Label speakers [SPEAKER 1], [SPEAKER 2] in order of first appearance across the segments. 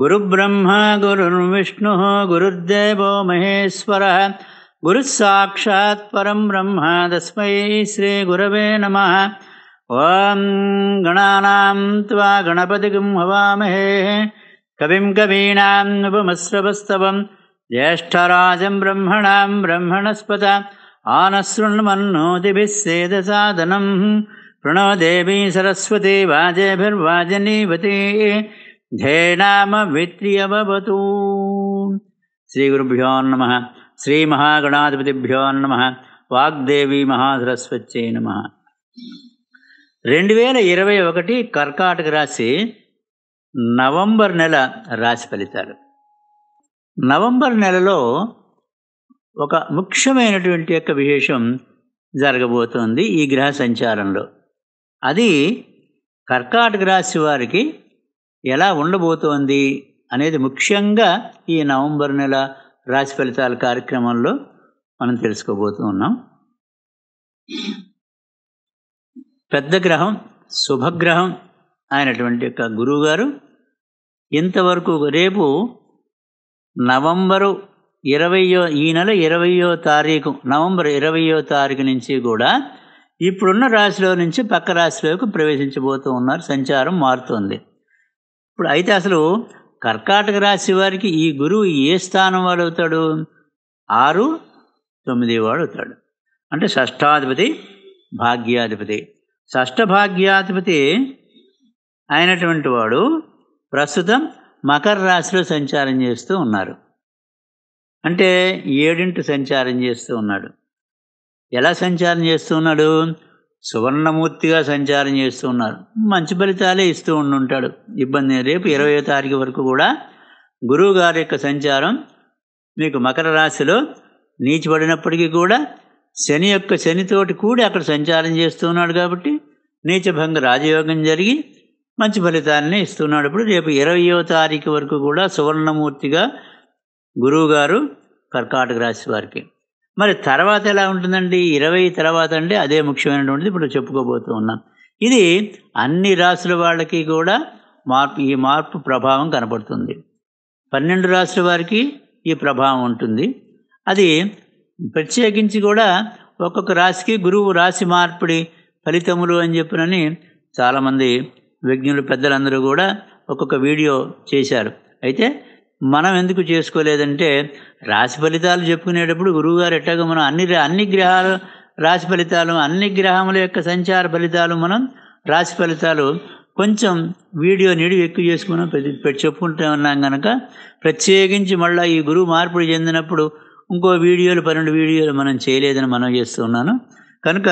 [SPEAKER 1] गुरुब्रह्मा गुरुर्विष्णुः गुरुर्देवो महेश्वरः गुरुः साक्षात् परम् ब्रह्मा तस्मै श्रीगुरवे नमः वा गणानाम् त्वा गणपतिमहे कविम् कवीनाम् उपमस्रपस्तवम् ज्येष्ठराजम् ब्रह्मणाम् ब्रह्मणस्पत आनशृण्वन्नोतिभिः सेदसादनम् प्रणवदेवी सरस्वती वाजेभिर्वाजिनीवती ధేనామ విత్రియవతు శ్రీ గురుభ్యో నమ శ్రీ మహాగణాధిపతిభ్యో నమ వాగ్దేవి మహాసరస్వత్యై నమ రెండు వేల ఇరవై ఒకటి కర్కాటక రాశి నవంబర్ నెల రాశి ఫలితాలు నవంబర్ నెలలో ఒక ముఖ్యమైనటువంటి యొక్క విశేషం జరగబోతోంది ఈ గ్రహ సంచారంలో అది కర్కాటక రాశి వారికి ఎలా ఉండబోతోంది అనేది ముఖ్యంగా ఈ నవంబర్ నెల రాశి ఫలితాల కార్యక్రమంలో మనం తెలుసుకోబోతూ ఉన్నాం పెద్ద గ్రహం శుభగ్రహం అయినటువంటి యొక్క గురువు గారు ఇంతవరకు రేపు నవంబరు ఇరవయో ఈ నెల ఇరవయో తారీఖు నవంబర్ ఇరవయో తారీఖు నుంచి కూడా ఇప్పుడున్న రాశిలో నుంచి పక్క రాశిలోకి ప్రవేశించబోతూ ఉన్నారు సంచారం మారుతుంది ఇప్పుడు అయితే అసలు కర్కాటక రాశి వారికి ఈ గురువు ఏ స్థానం వాడు అవుతాడు ఆరు తొమ్మిది వాడు అవుతాడు అంటే షష్టాధిపతి భాగ్యాధిపతి షష్ట భాగ్యాధిపతి అయినటువంటి వాడు ప్రస్తుతం మకర రాశిలో సంచారం చేస్తూ ఉన్నారు అంటే ఏడింటి సంచారం చేస్తూ ఉన్నాడు ఎలా సంచారం చేస్తూ ఉన్నాడు సువర్ణమూర్తిగా సంచారం చేస్తూ ఉన్నారు మంచి ఫలితాలే ఇస్తూ ఉండుంటాడు ఇబ్బంది రేపు ఇరవయో తారీఖు వరకు కూడా గురువు గారి యొక్క సంచారం మీకు మకర రాశిలో నీచిపడినప్పటికీ కూడా శని యొక్క శనితోటి కూడి అక్కడ సంచారం చేస్తున్నాడు కాబట్టి నీచభంగ రాజయోగం జరిగి మంచి ఫలితాలని ఇస్తున్నాడు ఇప్పుడు రేపు ఇరవయో తారీఖు వరకు కూడా సువర్ణమూర్తిగా గురువుగారు కర్కాటక రాశి వారికి మరి తర్వాత ఎలా ఉంటుందండి ఇరవై తర్వాత అంటే అదే ముఖ్యమైనటువంటిది ఇప్పుడు చెప్పుకోబోతూ ఉన్నాం ఇది అన్ని రాసుల వాళ్ళకి కూడా మార్పు ఈ మార్పు ప్రభావం కనపడుతుంది పన్నెండు రాసుల వారికి ఈ ప్రభావం ఉంటుంది అది ప్రత్యేకించి కూడా ఒక్కొక్క రాశికి గురువు రాశి మార్పిడి ఫలితములు అని చెప్పినని చాలామంది విజ్ఞులు పెద్దలందరూ కూడా ఒక్కొక్క వీడియో చేశారు అయితే మనం ఎందుకు చేసుకోలేదంటే రాశి ఫలితాలు చెప్పుకునేటప్పుడు గురువుగారు ఎట్టగా మనం అన్ని అన్ని గ్రహాలు రాశి ఫలితాలు అన్ని గ్రహముల యొక్క సంచార ఫలితాలు మనం రాశి ఫలితాలు కొంచెం వీడియో నీడి ఎక్కువ చేసుకున్నాం ప్రతి చెప్పుకుంటూ ఉన్నాం కనుక ప్రత్యేకించి మళ్ళీ ఈ గురువు మార్పుడు చెందినప్పుడు ఇంకో వీడియోలు పన్నెండు వీడియోలు మనం చేయలేదని మనం చేస్తున్నాను కనుక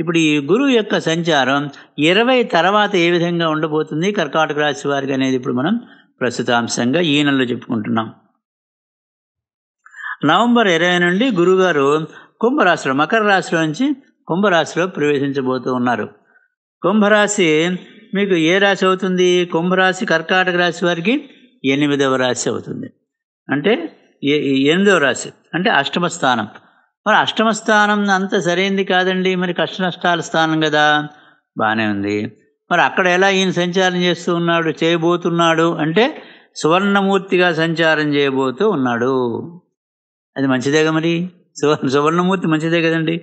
[SPEAKER 1] ఇప్పుడు ఈ గురువు యొక్క సంచారం ఇరవై తర్వాత ఏ విధంగా ఉండబోతుంది కర్కాటక రాశి వారికి అనేది ఇప్పుడు మనం ప్రస్తుతాంశంగా ఈ నెలలో చెప్పుకుంటున్నాం నవంబర్ ఇరవై నుండి గురుగారు కుంభరాశిలో మకర రాశిలో నుంచి కుంభరాశిలో ప్రవేశించబోతూ ఉన్నారు కుంభరాశి మీకు ఏ రాశి అవుతుంది కుంభరాశి కర్కాటక రాశి వారికి ఎనిమిదవ రాశి అవుతుంది అంటే ఎనిమిదవ రాశి అంటే అష్టమ స్థానం మరి అష్టమ స్థానం అంత సరైంది కాదండి మరి కష్ట నష్టాల స్థానం కదా బాగానే ఉంది మరి అక్కడ ఎలా ఈయన సంచారం చేస్తూ ఉన్నాడు చేయబోతున్నాడు అంటే సువర్ణమూర్తిగా సంచారం చేయబోతూ ఉన్నాడు అది కదా మరి సువర్ణ సువర్ణమూర్తి మంచిదే కదండి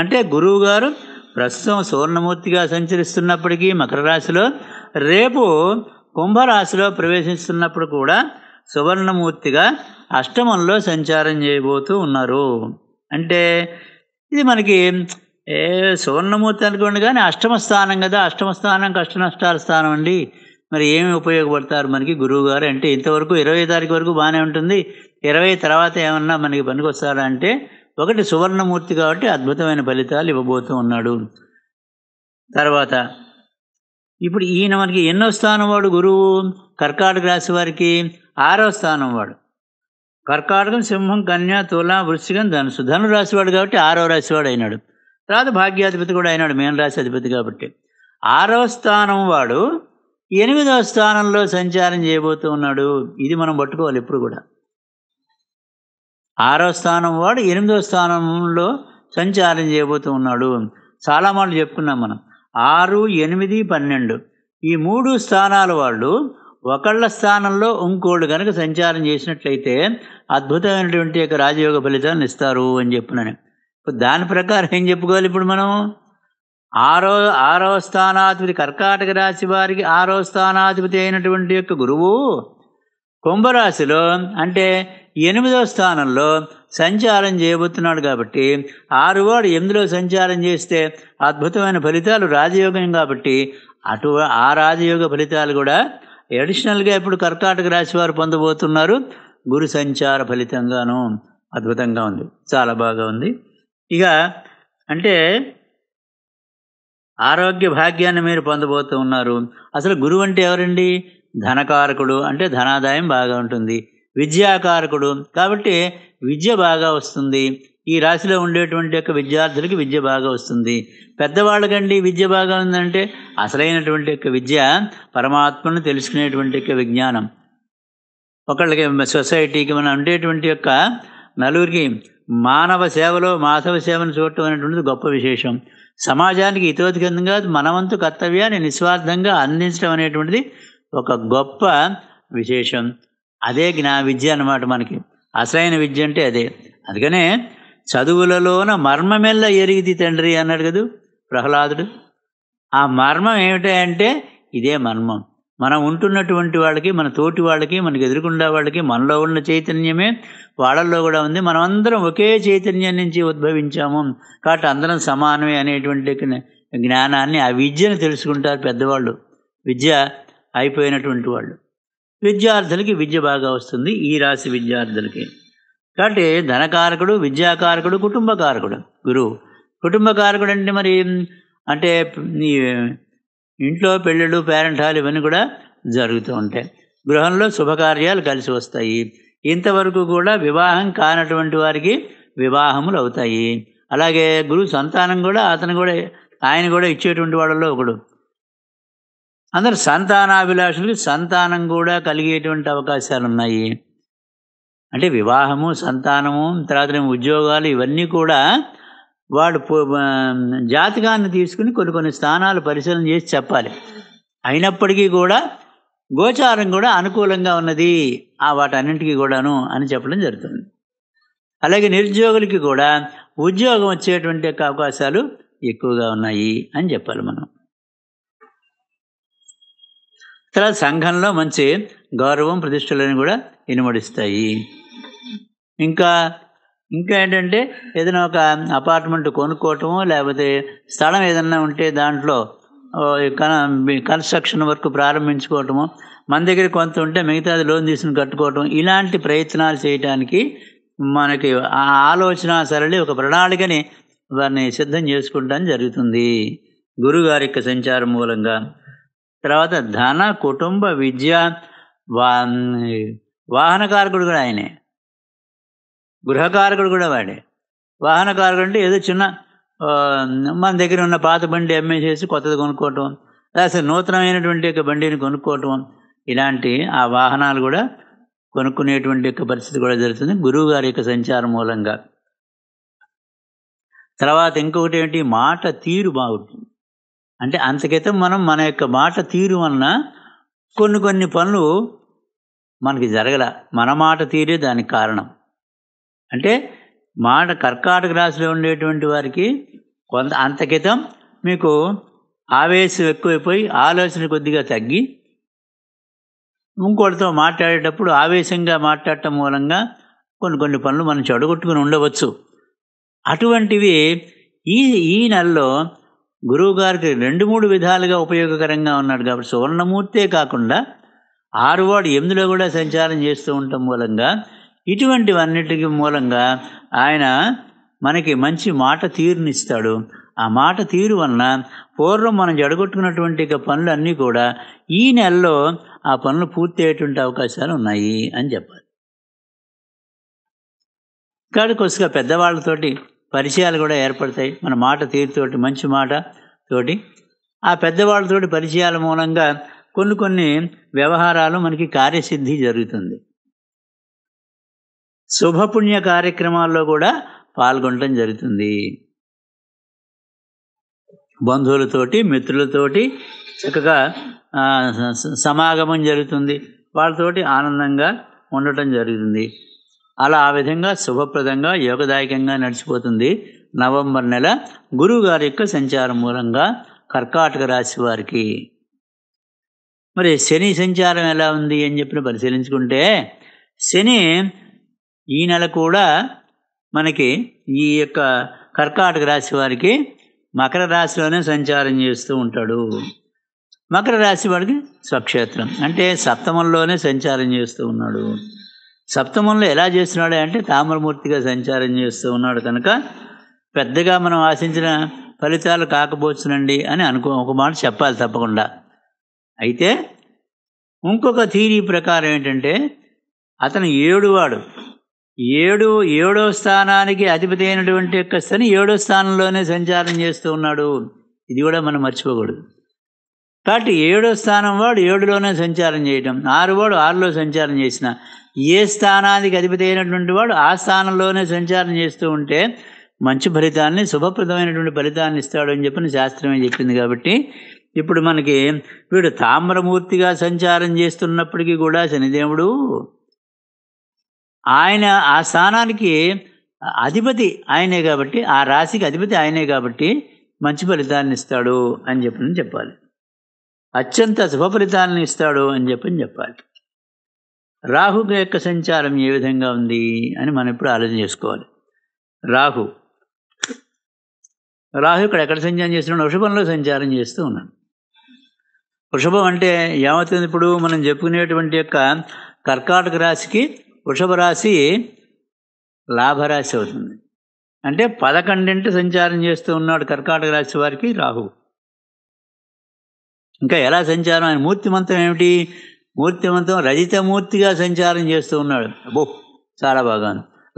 [SPEAKER 1] అంటే గురువు గారు ప్రస్తుతం సువర్ణమూర్తిగా సంచరిస్తున్నప్పటికీ మకర రాశిలో రేపు కుంభరాశిలో ప్రవేశిస్తున్నప్పుడు కూడా సువర్ణమూర్తిగా అష్టమంలో సంచారం చేయబోతూ ఉన్నారు అంటే ఇది మనకి ఏ సువర్ణమూర్తి అనుకోండి కానీ అష్టమ స్థానం కదా అష్టమ స్థానం కష్ట నష్టాల స్థానం అండి మరి ఏమి ఉపయోగపడతారు మనకి గురువు గారు అంటే ఇంతవరకు ఇరవై తారీఖు వరకు బాగానే ఉంటుంది ఇరవై తర్వాత ఏమన్నా మనకి పనికొస్తారా అంటే ఒకటి సువర్ణమూర్తి కాబట్టి అద్భుతమైన ఫలితాలు ఇవ్వబోతూ ఉన్నాడు తర్వాత ఇప్పుడు ఈయన మనకి ఎన్నో స్థానం వాడు గురువు కర్కాటక రాశి వారికి ఆరో స్థానం వాడు కర్కాటకం సింహం కన్యా తుల వృశ్చికం ధనుసు ధనురాశి రాసివాడు కాబట్టి ఆరో రాశివాడు అయినాడు తర్వాత భాగ్యాధిపతి కూడా అయినాడు మీనరాశి అధిపతి కాబట్టి ఆరవ స్థానం వాడు ఎనిమిదవ స్థానంలో సంచారం చేయబోతూ ఉన్నాడు ఇది మనం పట్టుకోవాలి ఎప్పుడు కూడా ఆరో స్థానం వాడు ఎనిమిదవ స్థానంలో సంచారం చేయబోతూ ఉన్నాడు చాలా మాటలు చెప్పుకున్నాం మనం ఆరు ఎనిమిది పన్నెండు ఈ మూడు స్థానాల వాళ్ళు ఒకళ్ళ స్థానంలో ఇంకోళ్ళు కనుక సంచారం చేసినట్లయితే అద్భుతమైనటువంటి యొక్క రాజయోగ ఫలితాన్ని ఇస్తారు అని చెప్పున్నాను దాని ప్రకారం ఏం చెప్పుకోవాలి ఇప్పుడు మనం ఆరో ఆరో స్థానాధిపతి కర్కాటక రాశి వారికి ఆరో స్థానాధిపతి అయినటువంటి యొక్క గురువు కుంభరాశిలో అంటే ఎనిమిదో స్థానంలో సంచారం చేయబోతున్నాడు కాబట్టి ఆరువాడు ఎనిమిదిలో సంచారం చేస్తే అద్భుతమైన ఫలితాలు రాజయోగం కాబట్టి అటు ఆ రాజయోగ ఫలితాలు కూడా అడిషనల్గా ఇప్పుడు కర్కాటక రాశి వారు పొందబోతున్నారు గురు సంచార ఫలితంగాను అద్భుతంగా ఉంది చాలా బాగా ఉంది ఇక అంటే ఆరోగ్య భాగ్యాన్ని మీరు పొందబోతూ ఉన్నారు అసలు గురువు అంటే ఎవరండి ధనకారకుడు అంటే ధనాదాయం బాగా ఉంటుంది విద్యాకారకుడు కాబట్టి విద్య బాగా వస్తుంది ఈ రాశిలో ఉండేటువంటి యొక్క విద్యార్థులకి విద్య బాగా వస్తుంది పెద్దవాళ్ళకండి విద్య బాగా ఉందంటే అసలైనటువంటి యొక్క విద్య పరమాత్మను తెలుసుకునేటువంటి యొక్క విజ్ఞానం ఒకళ్ళకి సొసైటీకి మనం ఉండేటువంటి యొక్క నలుగురికి మానవ సేవలో మాధవ సేవను చూడటం అనేటువంటిది గొప్ప విశేషం సమాజానికి ఇతోధికంగా మనవంతు కర్తవ్యాన్ని నిస్వార్థంగా అందించడం అనేటువంటిది ఒక గొప్ప విశేషం అదే జ్ఞా విద్య అన్నమాట మనకి అసలైన విద్య అంటే అదే అందుకనే చదువులలోన మర్మమెల్ల ఎరిగిది తండ్రి అన్నాడు కదా ప్రహ్లాదుడు ఆ మర్మం ఏమిటంటే ఇదే మర్మం మనం ఉంటున్నటువంటి వాళ్ళకి మన తోటి వాళ్ళకి మనకి ఎదురుకుండా వాళ్ళకి మనలో ఉన్న చైతన్యమే వాళ్ళల్లో కూడా ఉంది మనం అందరం ఒకే చైతన్యం నుంచి ఉద్భవించాము కాబట్టి అందరం సమానమే అనేటువంటి జ్ఞానాన్ని ఆ విద్యను తెలుసుకుంటారు పెద్దవాళ్ళు విద్య అయిపోయినటువంటి వాళ్ళు విద్యార్థులకి విద్య బాగా వస్తుంది ఈ రాశి విద్యార్థులకి కాబట్టి ధనకారకుడు విద్యాకారకుడు కుటుంబకారకుడు గురువు కుటుంబకారకుడు అంటే మరి అంటే ఇంట్లో పెళ్ళిళ్ళు పేరెంట్ హాల్ ఇవన్నీ కూడా జరుగుతూ ఉంటాయి గృహంలో శుభకార్యాలు కలిసి వస్తాయి ఇంతవరకు కూడా వివాహం కానటువంటి వారికి వివాహములు అవుతాయి అలాగే గురువు సంతానం కూడా అతను కూడా ఆయన కూడా ఇచ్చేటువంటి వాళ్ళలో ఒకడు అందరు సంతానాభిలాషులకి సంతానం కూడా కలిగేటువంటి అవకాశాలు ఉన్నాయి అంటే వివాహము సంతానము తర్వాత ఉద్యోగాలు ఇవన్నీ కూడా వాడు జాతకాన్ని తీసుకుని కొన్ని కొన్ని స్థానాలు పరిశీలన చేసి చెప్పాలి అయినప్పటికీ కూడా గోచారం కూడా అనుకూలంగా ఉన్నది ఆ వాటన్నింటికి కూడాను అని చెప్పడం జరుగుతుంది అలాగే నిరుద్యోగులకి కూడా ఉద్యోగం వచ్చేటువంటి అవకాశాలు ఎక్కువగా ఉన్నాయి అని చెప్పాలి మనం తర్వాత సంఘంలో మంచి గౌరవం ప్రతిష్టలను కూడా ఇనుమడిస్తాయి ఇంకా ఇంకా ఏంటంటే ఏదైనా ఒక అపార్ట్మెంట్ కొనుక్కోవటము లేకపోతే స్థలం ఏదైనా ఉంటే దాంట్లో కన్స్ట్రక్షన్ వర్క్ ప్రారంభించుకోవటము మన దగ్గర కొంత ఉంటే మిగతాది లోన్ తీసుకుని కట్టుకోవటం ఇలాంటి ప్రయత్నాలు చేయడానికి మనకి ఆ ఆలోచన సరళి ఒక ప్రణాళికని వారిని సిద్ధం చేసుకుంటాం జరుగుతుంది గురుగారి యొక్క సంచారం మూలంగా తర్వాత ధన కుటుంబ విద్య వా కారకుడు కూడా ఆయనే గృహకారకుడు కూడా వాడే వాహనకారకుడు అంటే ఏదో చిన్న మన దగ్గర ఉన్న పాత బండి అమ్మేసేసి కొత్తది కొనుక్కోవటం లేకపోతే నూతనమైనటువంటి యొక్క బండిని కొనుక్కోవటం ఇలాంటి ఆ వాహనాలు కూడా కొనుక్కునేటువంటి యొక్క పరిస్థితి కూడా జరుగుతుంది గురువు గారి యొక్క సంచారం మూలంగా తర్వాత ఇంకొకటి ఏంటి మాట తీరు బాగుంటుంది అంటే అంతకైతే మనం మన యొక్క మాట తీరు వలన కొన్ని కొన్ని పనులు మనకి జరగల మన మాట తీరే దానికి కారణం అంటే మాట కర్కాటక రాశిలో ఉండేటువంటి వారికి కొంత అంతకితం మీకు ఆవేశం ఎక్కువైపోయి ఆలోచన కొద్దిగా తగ్గి ఇంకోటితో మాట్లాడేటప్పుడు ఆవేశంగా మాట్లాడటం మూలంగా కొన్ని కొన్ని పనులు మనం చెడగొట్టుకుని ఉండవచ్చు అటువంటివి ఈ ఈ నెలలో గురువుగారికి రెండు మూడు విధాలుగా ఉపయోగకరంగా ఉన్నాడు కాబట్టి సువర్ణమూర్తే కాకుండా ఆరువాడు ఎనిమిదిలో కూడా సంచారం చేస్తూ ఉండటం మూలంగా ఇటువంటివన్నిటికీ మూలంగా ఆయన మనకి మంచి మాట తీరునిస్తాడు ఆ మాట తీరు వలన పూర్వం మనం జడగొట్టుకున్నటువంటి పనులు అన్నీ కూడా ఈ నెలలో ఆ పనులు పూర్తి అయ్యేటువంటి అవకాశాలు ఉన్నాయి అని చెప్పాలి కాదు కొద్దిగా పెద్దవాళ్ళతోటి పరిచయాలు కూడా ఏర్పడతాయి మన మాట తీరుతోటి మంచి మాట తోటి ఆ పెద్దవాళ్ళతోటి పరిచయాల మూలంగా కొన్ని కొన్ని వ్యవహారాలు మనకి కార్యసిద్ధి జరుగుతుంది శుభపుణ్య కార్యక్రమాల్లో కూడా పాల్గొనడం జరుగుతుంది బంధువులతోటి మిత్రులతోటి చక్కగా సమాగమం జరుగుతుంది వాళ్ళతోటి ఆనందంగా ఉండటం జరుగుతుంది అలా ఆ విధంగా శుభప్రదంగా యోగదాయకంగా నడిచిపోతుంది నవంబర్ నెల గురువు గారి యొక్క సంచారం మూలంగా కర్కాటక రాశి వారికి మరి శని సంచారం ఎలా ఉంది అని చెప్పిన పరిశీలించుకుంటే శని ఈ నెల కూడా మనకి ఈ యొక్క కర్కాటక రాశి వారికి మకర రాశిలోనే సంచారం చేస్తూ ఉంటాడు మకర రాశి వాడికి స్వక్షేత్రం అంటే సప్తమంలోనే సంచారం చేస్తూ ఉన్నాడు సప్తమంలో ఎలా చేస్తున్నాడు అంటే తామరమూర్తిగా సంచారం చేస్తూ ఉన్నాడు కనుక పెద్దగా మనం ఆశించిన ఫలితాలు కాకపోవచ్చునండి అని అనుకో ఒక మాట చెప్పాలి తప్పకుండా అయితే ఇంకొక థీరీ ప్రకారం ఏంటంటే అతను ఏడువాడు ఏడు ఏడో స్థానానికి అధిపతి అయినటువంటి యొక్క శని ఏడో స్థానంలోనే సంచారం చేస్తూ ఉన్నాడు ఇది కూడా మనం మర్చిపోకూడదు కాబట్టి ఏడో స్థానం వాడు ఏడులోనే సంచారం చేయటం ఆరు వాడు ఆరులో సంచారం చేసిన ఏ స్థానానికి అధిపతి అయినటువంటి వాడు ఆ స్థానంలోనే సంచారం చేస్తూ ఉంటే మంచి ఫలితాన్ని శుభప్రదమైనటువంటి ఫలితాన్ని ఇస్తాడు అని చెప్పిన శాస్త్రమే చెప్పింది కాబట్టి ఇప్పుడు మనకి వీడు తామ్రమూర్తిగా సంచారం చేస్తున్నప్పటికీ కూడా శనిదేవుడు ఆయన ఆ స్థానానికి అధిపతి ఆయనే కాబట్టి ఆ రాశికి అధిపతి ఆయనే కాబట్టి మంచి ఫలితాన్ని ఇస్తాడు అని చెప్పని చెప్పాలి అత్యంత శుభ ఫలితాలను ఇస్తాడు అని చెప్పని చెప్పాలి రాహు యొక్క సంచారం ఏ విధంగా ఉంది అని మనం ఇప్పుడు ఆలోచన చేసుకోవాలి రాహు రాహు ఇక్కడ ఎక్కడ సంచారం చేస్తున్నాడు వృషభంలో సంచారం చేస్తూ ఉన్నాడు వృషభం అంటే ఏమవుతుంది ఇప్పుడు మనం చెప్పుకునేటువంటి యొక్క కర్కాటక రాశికి వృషభ రాశి లాభరాశి అవుతుంది అంటే పదకొండింటి సంచారం చేస్తూ ఉన్నాడు కర్కాటక రాశి వారికి రాహు ఇంకా ఎలా సంచారం ఆయన మూర్తి ఏమిటి మూర్తి మంత్రం రజితమూర్తిగా సంచారం చేస్తూ ఉన్నాడు అబ్బో చాలా బాగా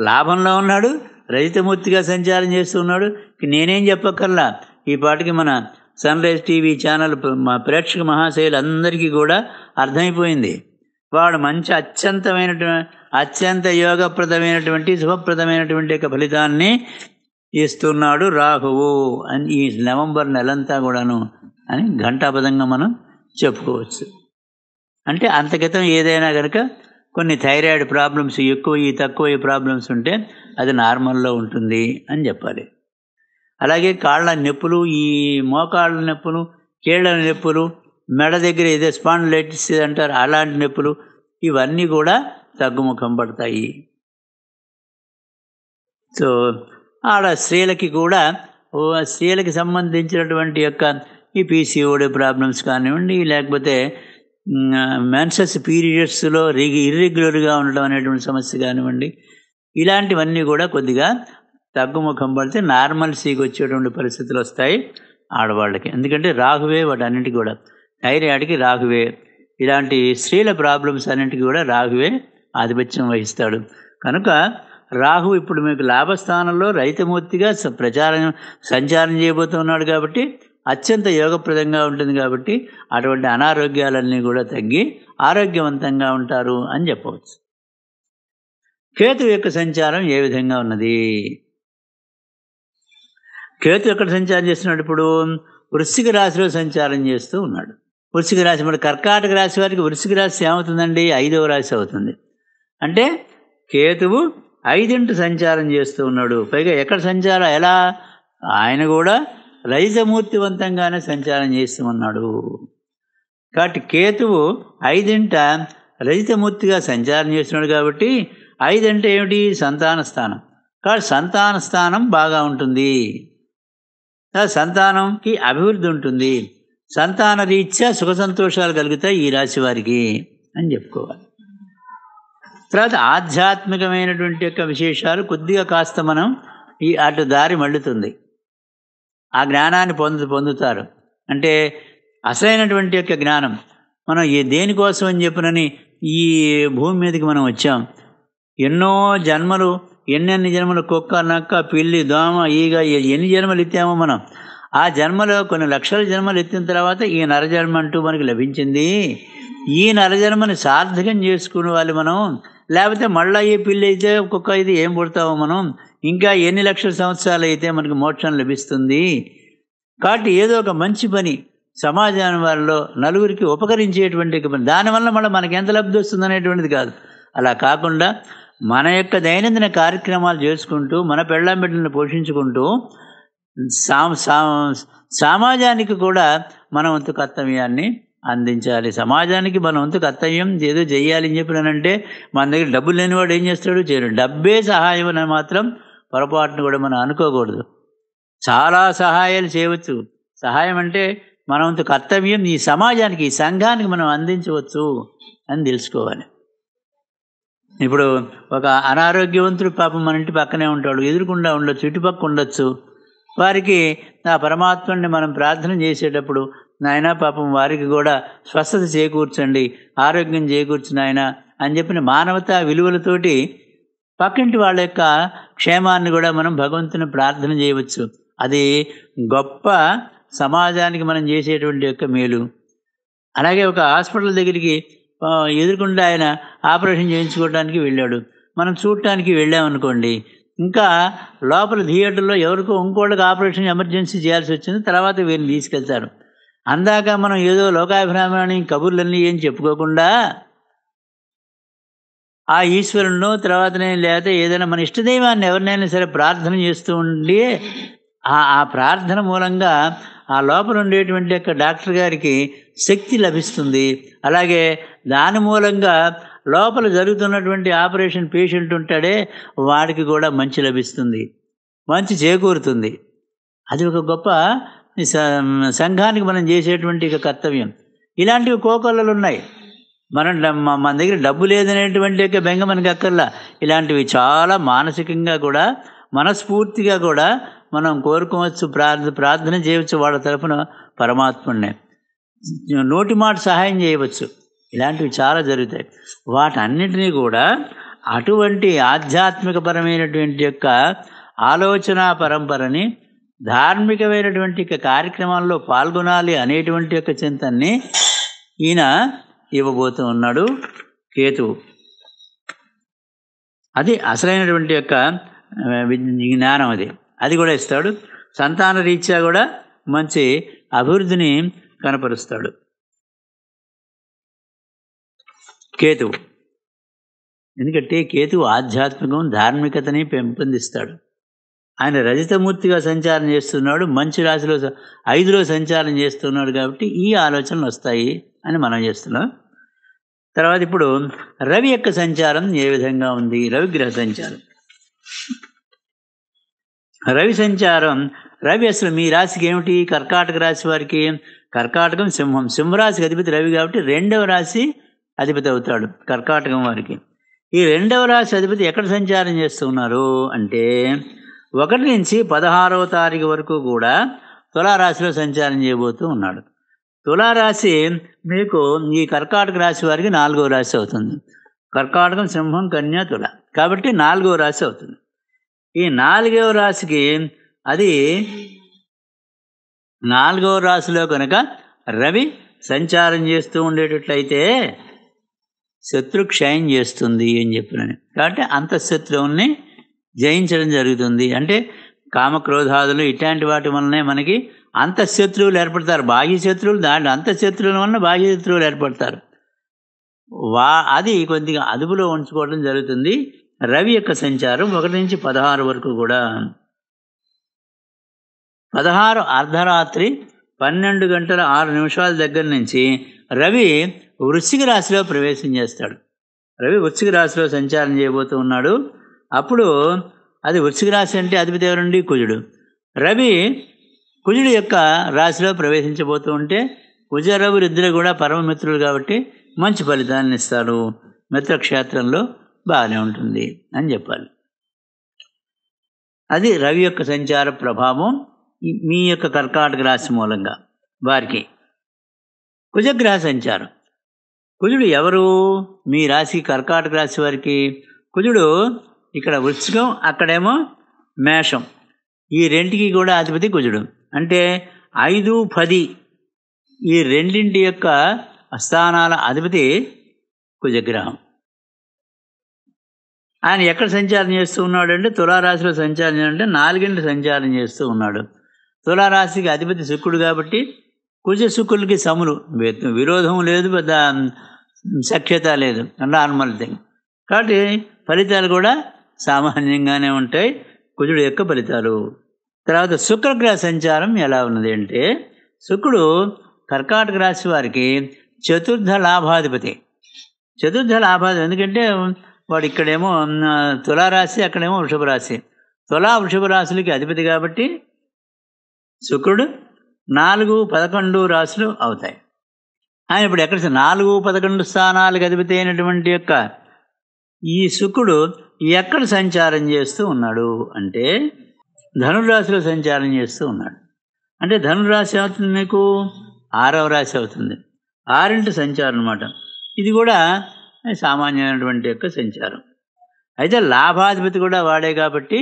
[SPEAKER 1] లాభంలో ఉన్నాడు రజితమూర్తిగా సంచారం చేస్తూ ఉన్నాడు నేనేం చెప్పక్కర్లా ఈ పాటకి మన సన్ రైజ్ టీవీ ఛానల్ మా ప్రేక్షక మహాశైలు అందరికీ కూడా అర్థమైపోయింది వాడు మంచి అత్యంతమైనటువంటి అత్యంత యోగప్రదమైనటువంటి శుభప్రదమైనటువంటి యొక్క ఫలితాన్ని ఇస్తున్నాడు రాహువు అని ఈ నవంబర్ నెలంతా కూడాను అని ఘంటాపదంగా మనం చెప్పుకోవచ్చు అంటే అంతగతం ఏదైనా కనుక కొన్ని థైరాయిడ్ ప్రాబ్లమ్స్ ఎక్కువ ఈ తక్కువ ఈ ప్రాబ్లమ్స్ ఉంటే అది నార్మల్లో ఉంటుంది అని చెప్పాలి అలాగే కాళ్ళ నొప్పులు ఈ మోకాళ్ళ నొప్పులు కీళ్ళ నొప్పులు మెడ దగ్గర ఏదో స్పాండ్లైటిస్ అంటారు అలాంటి నొప్పులు ఇవన్నీ కూడా తగ్గుముఖం పడతాయి సో ఆడ స్త్రీలకి కూడా స్త్రీలకి సంబంధించినటువంటి యొక్క ఈ పీసీఓడి ప్రాబ్లమ్స్ కానివ్వండి లేకపోతే మెన్సెస్ పీరియడ్స్లో రిగి ఇర్రెగ్యులర్గా ఉండడం అనేటువంటి సమస్య కానివ్వండి ఇలాంటివన్నీ కూడా కొద్దిగా తగ్గుముఖం పడితే నార్మల్సీకి వచ్చేటువంటి పరిస్థితులు వస్తాయి ఆడవాళ్ళకి ఎందుకంటే రాహువే అన్నింటికి కూడా ఆడికి రాహువే ఇలాంటి స్త్రీల ప్రాబ్లమ్స్ అన్నింటికి కూడా రాహువే ఆధిపత్యం వహిస్తాడు కనుక రాహు ఇప్పుడు మీకు లాభస్థానంలో రైతమూర్తిగా ప్రచారం సంచారం చేయబోతున్నాడు కాబట్టి అత్యంత యోగప్రదంగా ఉంటుంది కాబట్టి అటువంటి అనారోగ్యాలన్నీ కూడా తగ్గి ఆరోగ్యవంతంగా ఉంటారు అని చెప్పవచ్చు కేతు యొక్క సంచారం ఏ విధంగా ఉన్నది కేతు ఎక్కడ సంచారం చేస్తున్నాడు ఇప్పుడు వృశ్చిక రాశిలో సంచారం చేస్తూ ఉన్నాడు వృశ్చిక రాశి మరి కర్కాటక రాశి వారికి వృశ్చిక రాశి ఏమవుతుందండి ఐదవ రాశి అవుతుంది అంటే కేతువు ఐదింటి సంచారం చేస్తూ ఉన్నాడు పైగా ఎక్కడ సంచారం ఎలా ఆయన కూడా రజితమూర్తివంతంగానే సంచారం చేస్తూ ఉన్నాడు కాబట్టి కేతువు ఐదింట రజితమూర్తిగా సంచారం చేస్తున్నాడు కాబట్టి ఐదంట ఏమిటి సంతాన స్థానం కాబట్టి సంతాన స్థానం బాగా ఉంటుంది సంతానంకి అభివృద్ధి ఉంటుంది సంతాన రీత్యా సుఖ సంతోషాలు కలుగుతాయి ఈ రాశి వారికి అని చెప్పుకోవాలి తర్వాత ఆధ్యాత్మికమైనటువంటి యొక్క విశేషాలు కొద్దిగా కాస్త మనం ఈ అటు దారి మళ్ళుతుంది ఆ జ్ఞానాన్ని పొందు పొందుతారు అంటే అసలైనటువంటి యొక్క జ్ఞానం మనం ఏ దేనికోసం అని చెప్పినని ఈ భూమి మీదకి మనం వచ్చాం ఎన్నో జన్మలు ఎన్నెన్ని జన్మలు కుక్క నక్క పిల్లి దోమ ఈగ ఎన్ని జన్మలు ఎత్తామో మనం ఆ జన్మలో కొన్ని లక్షల జన్మలు ఎత్తిన తర్వాత ఈ నరజన్మ అంటూ మనకి లభించింది ఈ నరజన్మని సార్థకం చేసుకునే వాళ్ళు మనం లేకపోతే మళ్ళీ ఈ పిల్లి అయితే ఒక్కొక్క ఇది ఏం పుడతామో మనం ఇంకా ఎన్ని లక్షల సంవత్సరాలు అయితే మనకు మోక్షం లభిస్తుంది కాబట్టి ఏదో ఒక మంచి పని సమాజం వారిలో నలుగురికి ఉపకరించేటువంటి పని దానివల్ల మళ్ళీ మనకి ఎంత లబ్ధి వస్తుంది అనేటువంటిది కాదు అలా కాకుండా మన యొక్క దైనందిన కార్యక్రమాలు చేసుకుంటూ మన పెళ్ళాం బిడ్డలను పోషించుకుంటూ సమాజానికి కూడా మనం వంతు కర్తవ్యాన్ని అందించాలి సమాజానికి మన వంతు కర్తవ్యం ఏదో చేయాలి అని చెప్పినానంటే మన దగ్గర డబ్బులు లేనివాడు ఏం చేస్తాడు చేయడు డబ్బే సహాయం అని మాత్రం పొరపాటును కూడా మనం అనుకోకూడదు చాలా సహాయాలు చేయవచ్చు సహాయం అంటే మన వంతు కర్తవ్యం ఈ సమాజానికి ఈ సంఘానికి మనం అందించవచ్చు అని తెలుసుకోవాలి ఇప్పుడు ఒక అనారోగ్యవంతుడు పాపం మన ఇంటి పక్కనే ఉంటాడు ఎదురుకుండా ఉండొచ్చు ఇటుపక్క ఉండొచ్చు వారికి ఆ పరమాత్మని మనం ప్రార్థన చేసేటప్పుడు నాయన పాపం వారికి కూడా స్వస్థత చేకూర్చండి ఆరోగ్యం చేకూర్చు నాయన అని చెప్పిన మానవత విలువలతోటి పక్కింటి వాళ్ళ యొక్క క్షేమాన్ని కూడా మనం భగవంతుని ప్రార్థన చేయవచ్చు అది గొప్ప సమాజానికి మనం చేసేటువంటి యొక్క మేలు అలాగే ఒక హాస్పిటల్ దగ్గరికి ఎదుర్కొంటే ఆయన ఆపరేషన్ చేయించుకోవడానికి వెళ్ళాడు మనం చూడటానికి వెళ్ళామనుకోండి ఇంకా లోపల థియేటర్లో ఎవరికో ఇంకోళ్ళకి ఆపరేషన్ ఎమర్జెన్సీ చేయాల్సి వచ్చింది తర్వాత వీరిని తీసుకెళ్తారు అందాక మనం ఏదో లోకాభిరామణి కబుర్లన్నీ ఏం చెప్పుకోకుండా ఆ ఈశ్వరుణ్ణో తర్వాతనే లేకపోతే ఏదైనా మన ఇష్టదైవాన్ని ఎవరినైనా సరే ప్రార్థన చేస్తూ ఉండి ఆ ప్రార్థన మూలంగా ఆ లోపల ఉండేటువంటి యొక్క డాక్టర్ గారికి శక్తి లభిస్తుంది అలాగే దాని మూలంగా లోపల జరుగుతున్నటువంటి ఆపరేషన్ పేషెంట్ ఉంటాడే వాడికి కూడా మంచి లభిస్తుంది మంచి చేకూరుతుంది అది ఒక గొప్ప సంఘానికి మనం చేసేటువంటి కర్తవ్యం ఇలాంటివి కోకొల్లలు ఉన్నాయి మనం మన దగ్గర డబ్బు లేదనేటువంటి యొక్క బెంగ మనకి అక్కర్లా ఇలాంటివి చాలా మానసికంగా కూడా మనస్ఫూర్తిగా కూడా మనం కోరుకోవచ్చు ప్రార్థ ప్రార్థన చేయవచ్చు వాళ్ళ తరఫున పరమాత్మనే నోటి మాట సహాయం చేయవచ్చు ఇలాంటివి చాలా జరుగుతాయి వాటన్నిటినీ కూడా అటువంటి ఆధ్యాత్మికపరమైనటువంటి యొక్క ఆలోచన పరంపరని ధార్మికమైనటువంటి కార్యక్రమాల్లో పాల్గొనాలి అనేటువంటి యొక్క చింతన్ని ఈయన ఇవ్వబోతూ ఉన్నాడు కేతు అది అసలైనటువంటి యొక్క జ్ఞానం అది అది కూడా ఇస్తాడు సంతాన రీత్యా కూడా మంచి అభివృద్ధిని కనపరుస్తాడు కేతువు ఎందుకంటే కేతువు ఆధ్యాత్మికం ధార్మికతని పెంపొందిస్తాడు ఆయన రజితమూర్తిగా సంచారం చేస్తున్నాడు మంచి రాశిలో ఐదులో సంచారం చేస్తున్నాడు కాబట్టి ఈ ఆలోచనలు వస్తాయి అని మనం చేస్తున్నాం తర్వాత ఇప్పుడు రవి యొక్క సంచారం ఏ విధంగా ఉంది రవిగ్రహ సంచారం రవి సంచారం రవి అసలు మీ రాశికి ఏమిటి కర్కాటక రాశి వారికి కర్కాటకం సింహం సింహరాశికి అధిపతి రవి కాబట్టి రెండవ రాశి అధిపతి అవుతాడు కర్కాటకం వారికి ఈ రెండవ రాశి అధిపతి ఎక్కడ సంచారం చేస్తున్నారు అంటే ఒకటి నుంచి పదహారవ తారీఖు వరకు కూడా తులారాశిలో సంచారం చేయబోతూ ఉన్నాడు తులారాశి మీకు ఈ కర్కాటక రాశి వారికి నాలుగవ రాశి అవుతుంది కర్కాటకం సింహం కన్యా తుల కాబట్టి నాలుగవ రాశి అవుతుంది ఈ నాలుగవ రాశికి అది నాలుగవ రాశిలో కనుక రవి సంచారం చేస్తూ ఉండేటట్లయితే శత్రు క్షయం చేస్తుంది అని చెప్పిన కాబట్టి అంత శత్రువుని జయించడం జరుగుతుంది అంటే కామక్రోధాదులు ఇట్లాంటి వాటి వల్లనే మనకి అంత శత్రువులు ఏర్పడతారు బాహ్య శత్రువులు దాంట్లో శత్రువుల వలన బాహ్య శత్రువులు ఏర్పడతారు వా అది కొద్దిగా అదుపులో ఉంచుకోవడం జరుగుతుంది రవి యొక్క సంచారం ఒకటి నుంచి పదహారు వరకు కూడా పదహారు అర్ధరాత్రి పన్నెండు గంటల ఆరు నిమిషాల దగ్గర నుంచి రవి వృశ్చిక రాశిలో ప్రవేశం చేస్తాడు రవి వృశ్చిక రాశిలో సంచారం చేయబోతూ ఉన్నాడు అప్పుడు అది వృశ్చిక రాశి అంటే అధిపతి నుండి కుజుడు రవి కుజుడు యొక్క రాశిలో ప్రవేశించబోతూ ఉంటే ఇద్దరు కూడా పరమమిత్రులు కాబట్టి మంచి ఫలితాన్ని ఇస్తారు మిత్రక్షేత్రంలో బాగానే ఉంటుంది అని చెప్పాలి అది రవి యొక్క సంచార ప్రభావం మీ యొక్క కర్కాటక రాశి మూలంగా వారికి కుజగ్రహ సంచారం కుజుడు ఎవరు మీ రాశి కర్కాటక రాశి వారికి కుజుడు ఇక్కడ వృశ్చికం అక్కడేమో మేషం ఈ రెంటికి కూడా అధిపతి కుజుడు అంటే ఐదు పది ఈ రెండింటి యొక్క స్థానాల అధిపతి కుజగ్రహం ఆయన ఎక్కడ సంచారం చేస్తూ ఉన్నాడు అంటే తులారాశిలో సంచారం చేయాలంటే నాలుగింటి సంచారం చేస్తూ ఉన్నాడు తులారాశికి అధిపతి శుక్రుడు కాబట్టి కుజ శుక్రులకి సములు విరోధం లేదు పెద్ద సఖ్యత లేదు నార్మల్ థింగ్ కాబట్టి ఫలితాలు కూడా సామాన్యంగానే ఉంటాయి కుజుడు యొక్క ఫలితాలు తర్వాత శుక్రగ్రహ సంచారం ఎలా ఉన్నది అంటే శుక్రుడు కర్కాటక రాశి వారికి చతుర్థ లాభాధిపతి చతుర్థ లాభాధిపతి ఎందుకంటే వాడు ఇక్కడేమో తులారాశి అక్కడేమో వృషభ రాశి తులా వృషభ రాశులకి అధిపతి కాబట్టి శుక్రుడు నాలుగు పదకొండు రాశులు అవుతాయి ఆయన ఇప్పుడు ఎక్కడ నాలుగు పదకొండు స్థానాలకు అధిపతి అయినటువంటి యొక్క ఈ శుకుడు ఎక్కడ సంచారం చేస్తూ ఉన్నాడు అంటే ధనురాశిలో సంచారం చేస్తూ ఉన్నాడు అంటే ధనురాశి అవుతుంది మీకు ఆరవ రాశి అవుతుంది ఆరింటి సంచారం అనమాట ఇది కూడా సామాన్యమైనటువంటి యొక్క సంచారం అయితే లాభాధిపతి కూడా వాడే కాబట్టి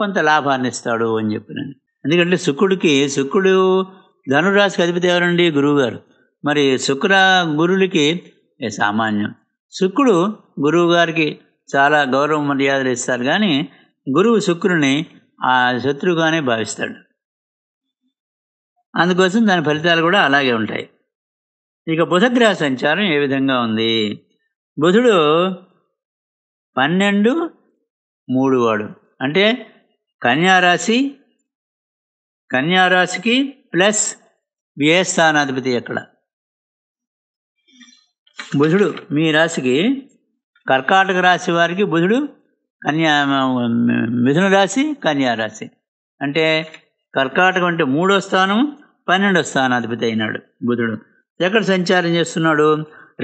[SPEAKER 1] కొంత లాభాన్ని ఇస్తాడు అని చెప్పినాను ఎందుకంటే శుక్రుడికి శుక్రుడు ధనురాశికి అధిపతి ఎవరండి గురువు గారు మరి శుక్ర గురులకి సామాన్యం శుక్రుడు గురువు గారికి చాలా గౌరవ మర్యాదలు ఇస్తారు కానీ గురువు శుక్రుని ఆ శత్రువుగానే భావిస్తాడు అందుకోసం దాని ఫలితాలు కూడా అలాగే ఉంటాయి ఇక బుధగ్రహ సంచారం ఏ విధంగా ఉంది బుధుడు పన్నెండు మూడు వాడు అంటే కన్యారాశి కన్యారాశికి ప్లస్ వ్యయస్థానాధిపతి అక్కడ బుధుడు మీ రాశికి కర్కాటక రాశి వారికి బుధుడు కన్యా మిథున రాశి కన్యా రాశి అంటే కర్కాటకం అంటే మూడో స్థానం పన్నెండో స్థానాధిపతి అయినాడు బుధుడు ఎక్కడ సంచారం చేస్తున్నాడు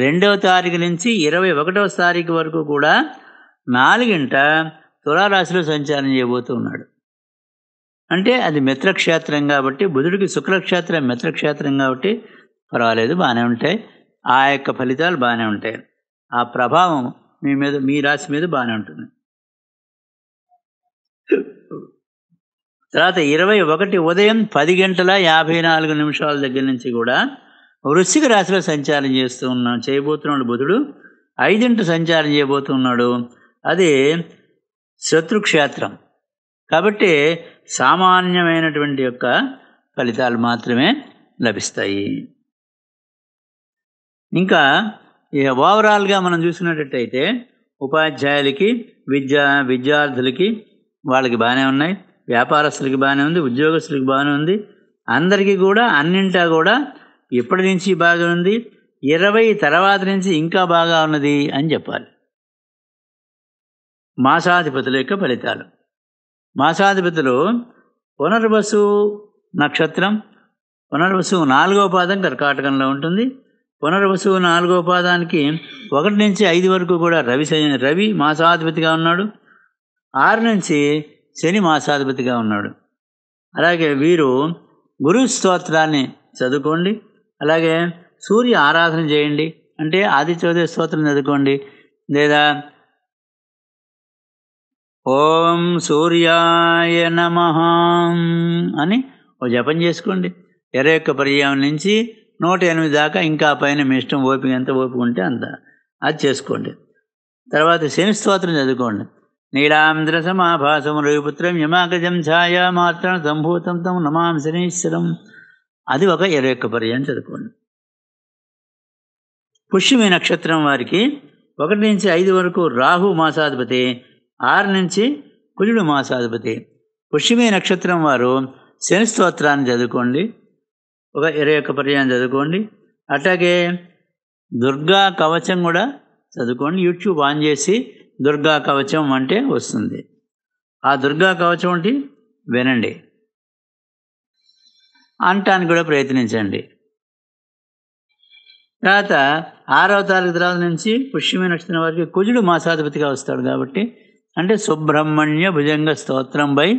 [SPEAKER 1] రెండవ తారీఖు నుంచి ఇరవై ఒకటవ తారీఖు వరకు కూడా నాలుగింట తులారాశిలో సంచారం చేయబోతూ ఉన్నాడు అంటే అది మిత్రక్షేత్రం కాబట్టి బుధుడికి శుక్రక్షేత్రం మిత్రక్షేత్రం కాబట్టి పర్వాలేదు బాగానే ఉంటాయి ఆ యొక్క ఫలితాలు బాగానే ఉంటాయి ఆ ప్రభావం మీ మీద మీ రాశి మీద బాగానే ఉంటుంది తర్వాత ఇరవై ఒకటి ఉదయం పది గంటల యాభై నాలుగు నిమిషాల దగ్గర నుంచి కూడా వృశ్చిక రాశిలో సంచారం చేస్తూ ఉన్నాం చేయబోతున్నాడు బుధుడు ఐదింటి సంచారం చేయబోతున్నాడు అది శత్రుక్షేత్రం కాబట్టి సామాన్యమైనటువంటి యొక్క ఫలితాలు మాత్రమే లభిస్తాయి ఇంకా ఓవరాల్గా మనం చూసినట్టయితే ఉపాధ్యాయులకి విద్యా విద్యార్థులకి వాళ్ళకి బాగానే ఉన్నాయి వ్యాపారస్తులకి బాగానే ఉంది ఉద్యోగస్తులకి బాగానే ఉంది అందరికీ కూడా అన్నింటా కూడా ఇప్పటి నుంచి బాగా ఉంది ఇరవై తర్వాత నుంచి ఇంకా బాగా ఉన్నది అని చెప్పాలి మాసాధిపతుల యొక్క ఫలితాలు మాసాధిపతులు పునర్వసు నక్షత్రం పునర్వసు నాలుగో పాదం కర్కాటకంలో ఉంటుంది పునర్వసు నాలుగో పాదానికి ఒకటి నుంచి ఐదు వరకు కూడా రవి రవి మాసాధిపతిగా ఉన్నాడు ఆరు నుంచి శని మాసాధిపతిగా ఉన్నాడు అలాగే వీరు గురు స్తోత్రాన్ని చదువుకోండి అలాగే సూర్య ఆరాధన చేయండి అంటే ఆదిత్యోదయ స్తోత్రం చదువుకోండి లేదా ఓం సూర్యాయ నమ అని ఓ జపం చేసుకోండి ఎర యొక్క పర్యాయం నుంచి నూట ఎనిమిది దాకా ఇంకా పైన మీ ఇష్టం ఓపిక ఎంత ఓపిక ఉంటే అంత అది చేసుకోండి తర్వాత శని స్తోత్రం చదువుకోండి నీలాంధ్ర సమాభాసం రవిపుత్రం యమాగజం ఛాయా మాత్రం సంభూతం తం నమాం శనీశ్వరం అది ఒక ఇరవై ఒక్క పర్యాన్ని చదువుకోండి పుష్యమి నక్షత్రం వారికి ఒకటి నుంచి ఐదు వరకు రాహు మాసాధిపతి ఆరు నుంచి కులుడు మాసాధిపతి పుష్యమి నక్షత్రం వారు శని స్తోత్రాన్ని చదువుకోండి ఒక ఇరవై ఒక్క పర్యాయం చదువుకోండి అట్లాగే దుర్గా కవచం కూడా చదువుకోండి యూట్యూబ్ ఆన్ చేసి దుర్గా కవచం అంటే వస్తుంది ఆ దుర్గా కవచం అంటే వినండి అంటానికి కూడా ప్రయత్నించండి తర్వాత ఆరవ తారీఖు తర్వాత నుంచి పుష్యమే నచ్చిన వారికి కుజుడు మాసాధిపతిగా వస్తాడు కాబట్టి అంటే సుబ్రహ్మణ్య భుజంగ స్తోత్రం బై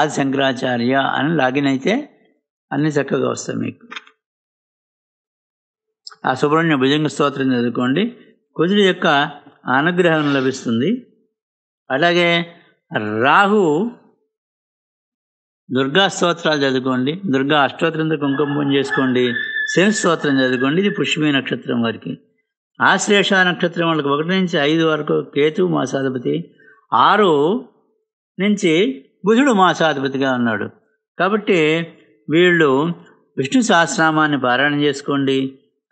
[SPEAKER 1] ఆది శంకరాచార్య అని లాగిన్ అయితే అన్నీ చక్కగా వస్తాయి మీకు ఆ సుబ్రహ్మణ్య భుజంగ స్తోత్రం చదువుకోండి కుజుడి యొక్క అనుగ్రహం లభిస్తుంది అలాగే రాహు దుర్గా స్తోత్రాలు చదువుకోండి దుర్గా కుంకుమ పూజ చేసుకోండి శని స్తోత్రం చదువుకోండి ఇది పుష్మి నక్షత్రం వారికి ఆశ్లేష నక్షత్రం వాళ్ళకి ఒకటి నుంచి ఐదు వరకు కేతు మాసాధిపతి ఆరు నుంచి బుధుడు మాసాధిపతిగా ఉన్నాడు కాబట్టి వీళ్ళు విష్ణు సహస్రనామాన్ని పారాయణ చేసుకోండి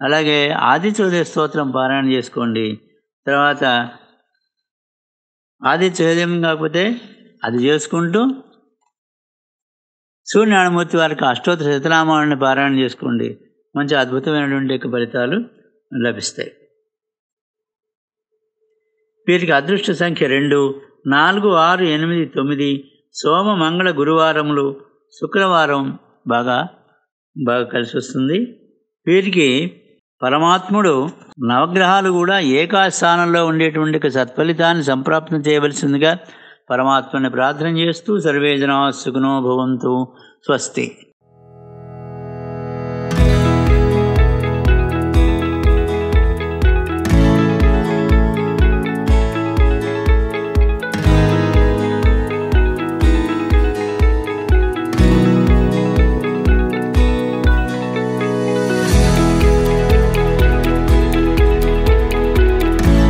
[SPEAKER 1] అలాగే ఆదిత్యోదయ స్తోత్రం పారాయణ చేసుకోండి తర్వాత ఆదిత్యోదయం కాకపోతే అది చేసుకుంటూ సూర్యనారాయణమూర్తి వారికి అష్టోత్తర శతనామాలను పారాయణ చేసుకోండి మంచి అద్భుతమైనటువంటి ఫలితాలు లభిస్తాయి వీరికి అదృష్ట సంఖ్య రెండు నాలుగు ఆరు ఎనిమిది తొమ్మిది సోమ మంగళ గురువారములు శుక్రవారం బాగా బాగా కలిసి వస్తుంది వీరికి పరమాత్ముడు నవగ్రహాలు కూడా ఏకాస్థానంలో ఉండేటువంటి సత్ఫలితాన్ని సంప్రాప్తం చేయవలసిందిగా పరమాత్మని ప్రార్థన చేస్తూ సర్వేజనా సుఖనో భవంతు స్వస్తి